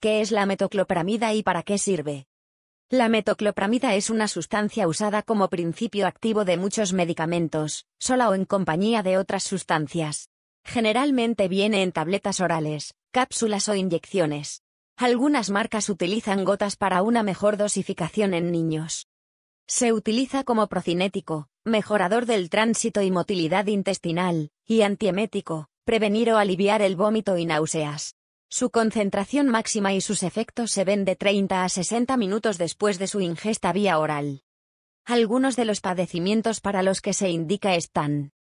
¿Qué es la metoclopramida y para qué sirve? La metoclopramida es una sustancia usada como principio activo de muchos medicamentos, sola o en compañía de otras sustancias. Generalmente viene en tabletas orales, cápsulas o inyecciones. Algunas marcas utilizan gotas para una mejor dosificación en niños. Se utiliza como procinético, mejorador del tránsito y motilidad intestinal, y antiemético, prevenir o aliviar el vómito y náuseas. Su concentración máxima y sus efectos se ven de 30 a 60 minutos después de su ingesta vía oral. Algunos de los padecimientos para los que se indica están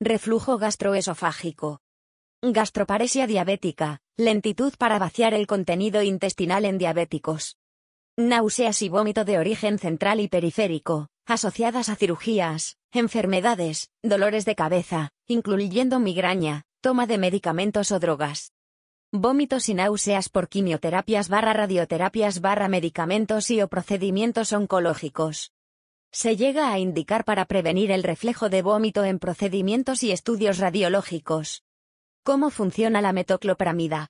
reflujo gastroesofágico, gastroparesia diabética, lentitud para vaciar el contenido intestinal en diabéticos, náuseas y vómito de origen central y periférico, asociadas a cirugías, enfermedades, dolores de cabeza, incluyendo migraña, toma de medicamentos o drogas. Vómitos y náuseas por quimioterapias barra radioterapias barra medicamentos y o procedimientos oncológicos. Se llega a indicar para prevenir el reflejo de vómito en procedimientos y estudios radiológicos. ¿Cómo funciona la metoclopramida?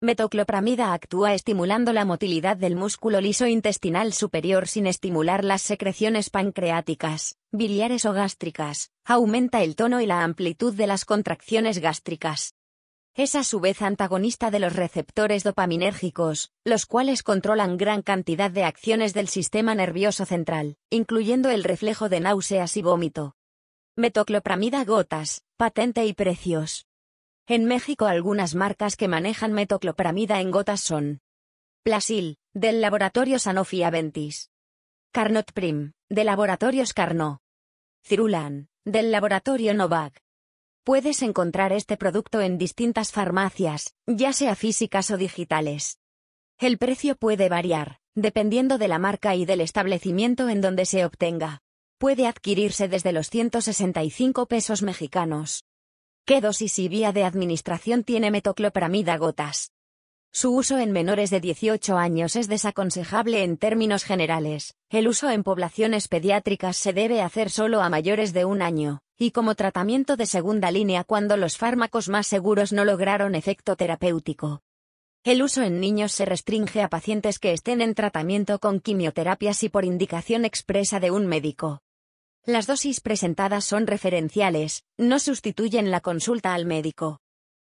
Metoclopramida actúa estimulando la motilidad del músculo liso intestinal superior sin estimular las secreciones pancreáticas, biliares o gástricas, aumenta el tono y la amplitud de las contracciones gástricas, es a su vez antagonista de los receptores dopaminérgicos, los cuales controlan gran cantidad de acciones del sistema nervioso central, incluyendo el reflejo de náuseas y vómito. Metoclopramida gotas, patente y precios. En México algunas marcas que manejan metoclopramida en gotas son Plasil, del laboratorio Sanofi Aventis. Carnot Prim, de laboratorios Carnot. Cirulan, del laboratorio Novak. Puedes encontrar este producto en distintas farmacias, ya sea físicas o digitales. El precio puede variar, dependiendo de la marca y del establecimiento en donde se obtenga. Puede adquirirse desde los 165 pesos mexicanos. ¿Qué dosis y vía de administración tiene metoclopramida gotas? Su uso en menores de 18 años es desaconsejable en términos generales. El uso en poblaciones pediátricas se debe hacer solo a mayores de un año, y como tratamiento de segunda línea cuando los fármacos más seguros no lograron efecto terapéutico. El uso en niños se restringe a pacientes que estén en tratamiento con quimioterapias y por indicación expresa de un médico. Las dosis presentadas son referenciales, no sustituyen la consulta al médico.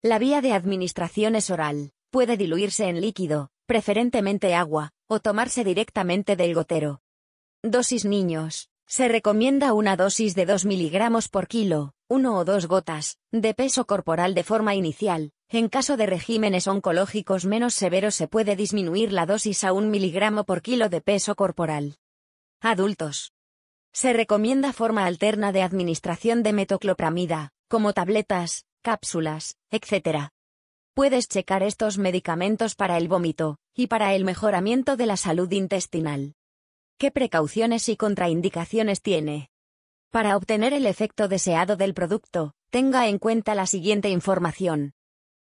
La vía de administración es oral, puede diluirse en líquido, preferentemente agua, o tomarse directamente del gotero. Dosis niños. Se recomienda una dosis de 2 miligramos por kilo, 1 o 2 gotas, de peso corporal de forma inicial. En caso de regímenes oncológicos menos severos se puede disminuir la dosis a 1 miligramo por kilo de peso corporal. Adultos. Se recomienda forma alterna de administración de metoclopramida, como tabletas, cápsulas, etc. Puedes checar estos medicamentos para el vómito y para el mejoramiento de la salud intestinal. ¿Qué precauciones y contraindicaciones tiene? Para obtener el efecto deseado del producto, tenga en cuenta la siguiente información.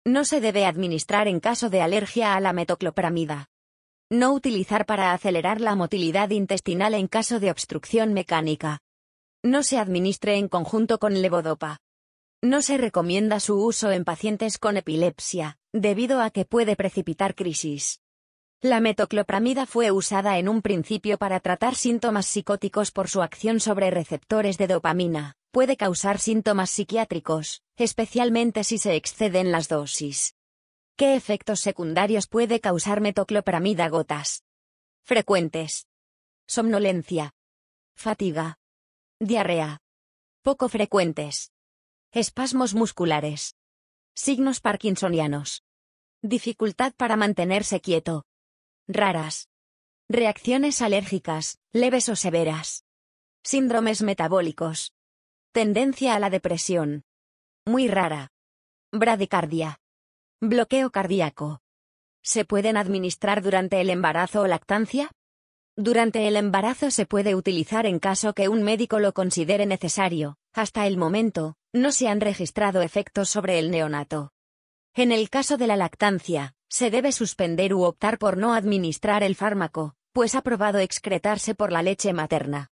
No se debe administrar en caso de alergia a la metoclopramida. No utilizar para acelerar la motilidad intestinal en caso de obstrucción mecánica. No se administre en conjunto con levodopa. No se recomienda su uso en pacientes con epilepsia, debido a que puede precipitar crisis. La metoclopramida fue usada en un principio para tratar síntomas psicóticos por su acción sobre receptores de dopamina. Puede causar síntomas psiquiátricos, especialmente si se exceden las dosis. ¿Qué efectos secundarios puede causar metoclopramida gotas? Frecuentes. Somnolencia. Fatiga. Diarrea. Poco frecuentes. Espasmos musculares. Signos parkinsonianos. Dificultad para mantenerse quieto, raras. Reacciones alérgicas, leves o severas. Síndromes metabólicos. Tendencia a la depresión. Muy rara. Bradicardia. Bloqueo cardíaco. ¿Se pueden administrar durante el embarazo o lactancia? Durante el embarazo se puede utilizar en caso que un médico lo considere necesario. Hasta el momento, no se han registrado efectos sobre el neonato. En el caso de la lactancia, se debe suspender u optar por no administrar el fármaco, pues ha probado excretarse por la leche materna.